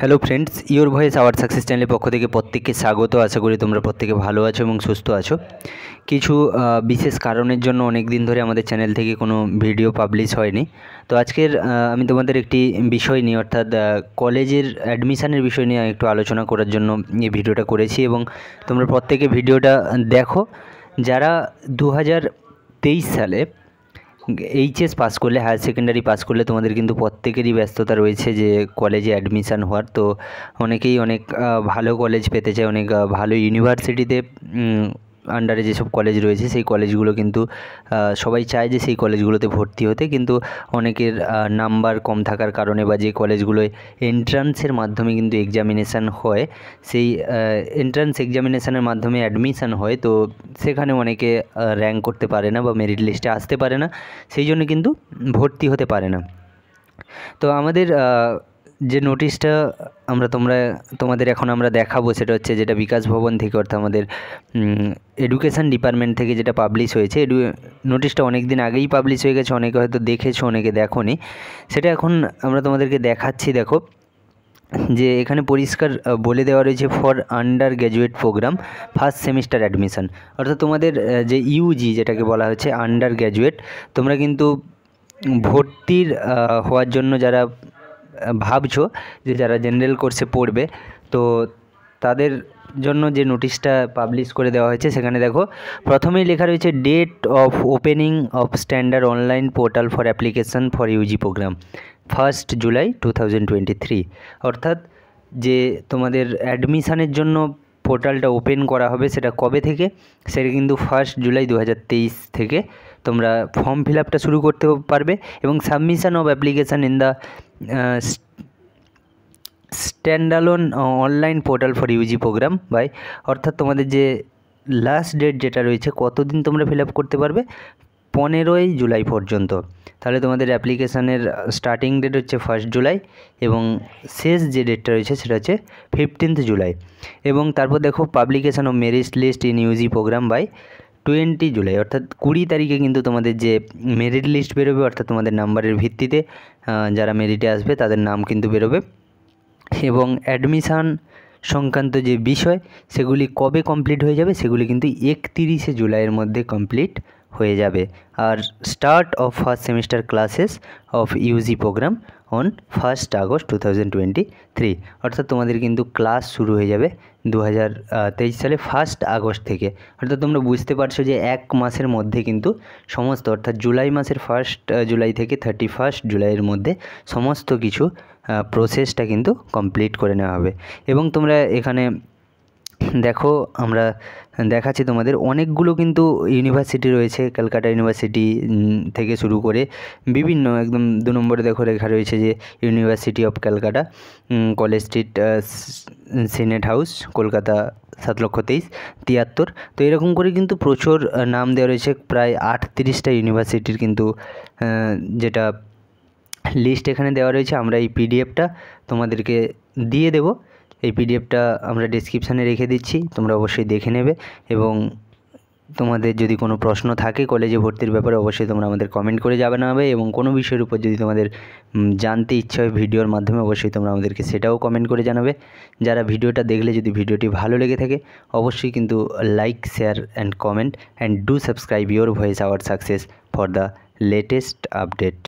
hello friends your voice our success চ্যানেলের পক্ষ থেকে প্রত্যেককে স্বাগত আশা করি তোমরা প্রত্যেকে ভালো আছো এবং সুস্থ আছো কিছু বিশেষ কারণের জন্য অনেক দিন ধরে আমাদের চ্যানেল থেকে কোনো ভিডিও পাবলিশ হয়নি তো আজকের আমি তোমাদের একটি বিষয় নিয়ে অর্থাৎ কলেজের অ্যাডমিশানের বিষয় নিয়ে একটু আলোচনা করার জন্য এই ভিডিওটা করেছি এবং তোমরা প্রত্যেকে ভিডিওটা দেখো যারা দু সালে এইচএস পাস করলে হায়ার সেকেন্ডারি পাস করলে তোমাদের কিন্তু প্রত্যেকেরই ব্যস্ততা রয়েছে যে কলেজে অ্যাডমিশান হওয়ার তো অনেকেই অনেক ভালো কলেজ পেতে চায় অনেক ভালো ইউনিভার্সিটিতে আন্ডারে যেসব কলেজ রয়েছে সেই কলেজগুলো কিন্তু সবাই চায় যে সেই কলেজগুলোতে ভর্তি হতে কিন্তু অনেকের নাম্বার কম থাকার কারণে বা যে কলেজগুলোয় এন্ট্রান্সের মাধ্যমে কিন্তু এক্সামিনেশান হয় সেই এন্ট্রান্স এক্সামিনেশানের মাধ্যমে অ্যাডমিশান হয় তো সেখানে অনেকে র্যাঙ্ক করতে পারে না বা মেরিট লিস্টে আসতে পারে না সেই জন্য কিন্তু ভর্তি হতে পারে না তো আমাদের যে নোটিশটা আমরা তোমরা তোমাদের এখন আমরা দেখাবো সেটা হচ্ছে যেটা বিকাশ ভবন থেকে অর্থাৎ আমাদের এডুকেশান ডিপার্টমেন্ট থেকে যেটা পাবলিশ হয়েছে এডু নোটিশটা অনেক দিন আগেই পাবলিশ হয়ে গেছে অনেকে হয়তো দেখেছো অনেকে দেখো সেটা এখন আমরা তোমাদেরকে দেখাচ্ছি দেখো যে এখানে পরিষ্কার বলে দেওয়া রয়েছে for undergraduate program first semester admission অর্থাৎ তোমাদের যে ইউজি যেটাকে বলা হচ্ছে আন্ডার গ্র্যাজুয়েট তোমরা কিন্তু ভর্তির হওয়ার জন্য যারা ভাবছো যে যারা জেনারেল কোর্সে পড়বে তো তাদের জন্য যে নোটিশটা পাবলিশ করে দেওয়া হয়েছে সেখানে দেখো প্রথমেই লেখা রয়েছে date of opening of standard online portal for application for UG program first July to অর্থাৎ যে তোমাদের অ্যাডমিশানের জন্য পোর্টালটা ওপেন করা হবে সেটা কবে থেকে সেটা কিন্তু ফার্স্ট জুলাই দু থেকে তোমরা ফর্ম ফিল আপটা শুরু করতে পারবে এবং submission of application in the standalone online portal for UG program by অর্থাৎ তোমাদের যে লাস্ট ডেট যেটা রয়েছে কতদিন তোমরা ফিল আপ করতে পারবে পনেরোই জুলাই পর্যন্ত তাহলে তোমাদের অ্যাপ্লিকেশানের স্টার্টিং ডেট হচ্ছে ফার্স্ট জুলাই এবং শেষ যে ডেটটা রয়েছে সেটা হচ্ছে ফিফটিন্থ জুলাই এবং তারপর দেখো publication of merit list in UG program by twenty July অর্থাৎ কুড়ি তারিখে কিন্তু তোমাদের যে মেরিট লিস্ট বেরোবে অর্থাৎ তোমাদের নাম্বারের ভিত্তিতে যারা মেরিটে আসবে তাদের নাম কিন্তু বেরোবে এবং অ্যাডমিশান সংক্রান্ত যে বিষয় সেগুলি কবে কমপ্লিট হয়ে যাবে সেগুলি কিন্তু একতিরিশে জুলাইয়ের মধ্যে কমপ্লিট হয়ে যাবে আর start of first semester classes of UG program on first August two thousand twenty three অর্থাৎ তোমাদের কিন্তু ক্লাস শুরু হয়ে যাবে দু হাজার তেইশ সালে ফার্স্ট আগস্ট থেকে অর্থাৎ তোমরা বুঝতে পারছো যে এক মাসের মধ্যে কিন্তু সমস্ত অর্থাৎ জুলাই মাসের ফার্স্ট জুলাই থেকে থার্টি ফার্স্ট জুলাইয়ের মধ্যে সমস্ত কিছু প্রসেসটা কিন্তু কমপ্লিট করে নেওয়া হবে এবং তোমরা এখানে দেখো আমরা দেখাচ্ছি তোমাদের অনেকগুলো কিন্তু ইউনিভার্সিটি রয়েছে ক্যালকাটা ইউনিভার্সিটি থেকে শুরু করে বিভিন্ন একদম দু নম্বরে দেখো লেখা রয়েছে যে university of Calcutta college street senate house Kolkata সাত লক্ষ তেইশ তিয়াত্তর তো এরকম করে কিন্তু প্রচুর নাম দেওয়া রয়েছে প্রায় আটত্রিশটা ইউনিভার্সিটির কিন্তু যেটা লিস্ট এখানে দেওয়া রয়েছে আমরা এই পিডিএফটা তোমাদেরকে দিয়ে দেবো এই পিডিএফটা আমরা ডিসক্রিপশানে রেখে দিচ্ছি তোমরা অবশ্যই দেখে নেবে এবং তোমাদের যদি কোনো প্রশ্ন থাকে কলেজে ভর্তির ব্যাপারে অবশ্যই তোমরা আমাদের কমেন্ট করে যাবে নাবে এবং কোনো বিষয়ের উপর যদি তোমাদের জানতে ইচ্ছা হয় ভিডিওর মাধ্যমে অবশ্যই তোমরা আমাদেরকে সেটাও কমেন্ট করে জানাবে যারা ভিডিওটা দেখলে যদি ভিডিওটি ভালো লেগে থাকে অবশ্যই কিন্তু like share and comment and do subscribe your voice our success for the latest update